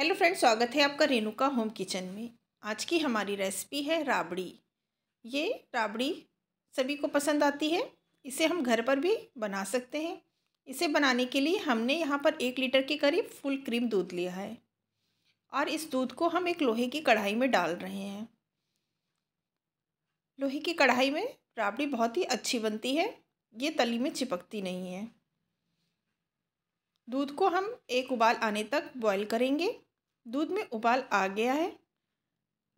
hello friend स्वागत है आपका रेणुका होम किचन में आज की हमारी रेसिपी है राबड़ी ये राबड़ी सभी को पसंद आती है इसे हम घर पर भी बना सकते हैं इसे बनाने के लिए हमने यहाँ पर एक लीटर के करीब फुल क्रीम दूध लिया है और इस दूध को हम एक लोहे की कढ़ाई में डाल रहे हैं लोहे की कढ़ाई में राबड़ी बहुत ही अच्छी बनती है ये तली में चिपकती नहीं है दूध को हम एक उबाल आने तक बॉईल करेंगे दूध में उबाल आ गया है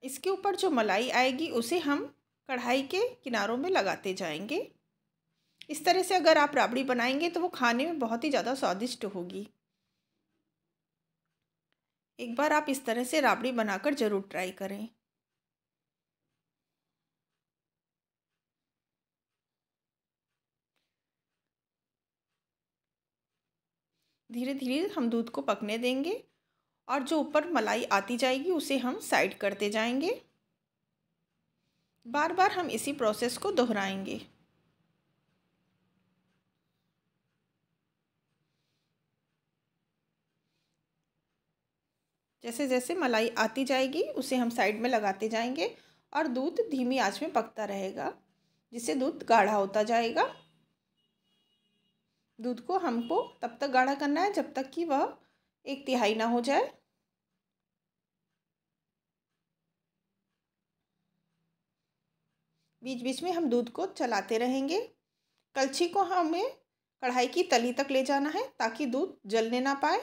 इसके ऊपर जो मलाई आएगी उसे हम कढ़ाई के किनारों में लगाते जाएंगे इस तरह से अगर आप राबड़ी बनाएंगे तो वो खाने में बहुत ही ज़्यादा स्वादिष्ट होगी एक बार आप इस तरह से राबड़ी बनाकर ज़रूर ट्राई करें धीरे धीरे हम दूध को पकने देंगे और जो ऊपर मलाई आती जाएगी उसे हम साइड करते जाएंगे बार बार हम इसी प्रोसेस को दोहराएंगे जैसे जैसे मलाई आती जाएगी उसे हम साइड में लगाते जाएंगे और दूध धीमी आंच में पकता रहेगा जिससे दूध गाढ़ा होता जाएगा दूध को हमको तब तक गाढ़ा करना है जब तक कि वह एक तिहाई ना हो जाए बीच बीच में हम दूध को चलाते रहेंगे कलछी को हमें कढ़ाई की तली तक ले जाना है ताकि दूध जलने ना पाए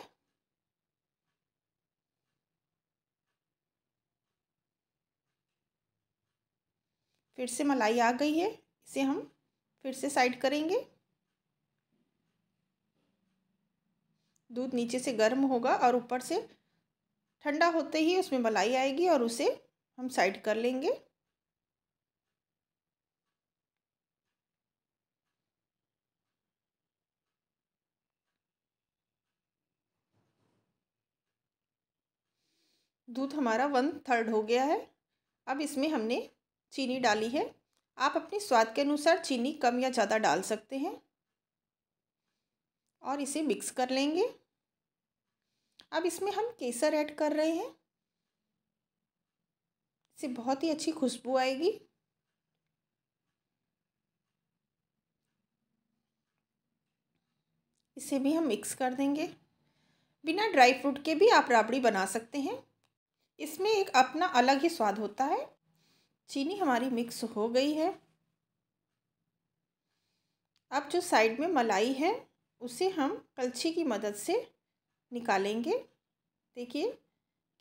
फिर से मलाई आ गई है इसे हम फिर से साइड करेंगे दूध नीचे से गर्म होगा और ऊपर से ठंडा होते ही उसमें मलाई आएगी और उसे हम साइड कर लेंगे दूध हमारा वन थर्ड हो गया है अब इसमें हमने चीनी डाली है आप अपने स्वाद के अनुसार चीनी कम या ज़्यादा डाल सकते हैं और इसे मिक्स कर लेंगे अब इसमें हम केसर ऐड कर रहे हैं इसे बहुत ही अच्छी खुशबू आएगी इसे भी हम मिक्स कर देंगे बिना ड्राई फ्रूट के भी आप राबड़ी बना सकते हैं इसमें एक अपना अलग ही स्वाद होता है चीनी हमारी मिक्स हो गई है अब जो साइड में मलाई है उसे हम कलछी की मदद से निकालेंगे देखिए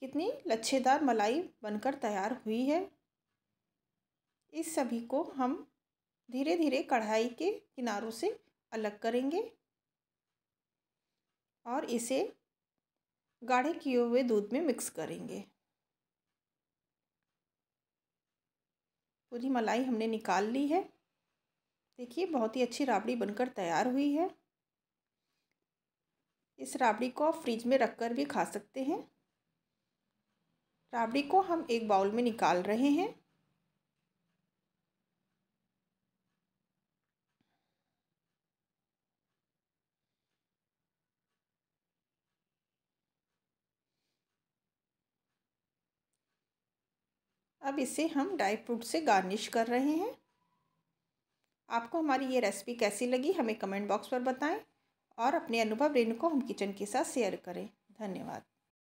कितनी लच्छेदार मलाई बनकर तैयार हुई है इस सभी को हम धीरे धीरे कढ़ाई के किनारों से अलग करेंगे और इसे गाढ़े किए हुए दूध में मिक्स करेंगे पूरी मलाई हमने निकाल ली है देखिए बहुत ही अच्छी राबड़ी बनकर तैयार हुई है इस राबड़ी को आप फ्रिज में रख कर भी खा सकते हैं राबड़ी को हम एक बाउल में निकाल रहे हैं अब इसे हम ड्राई फ्रूट से गार्निश कर रहे हैं आपको हमारी ये रेसिपी कैसी लगी हमें कमेंट बॉक्स पर बताएं और अपने अनुभव रेणु को हम किचन के साथ शेयर करें धन्यवाद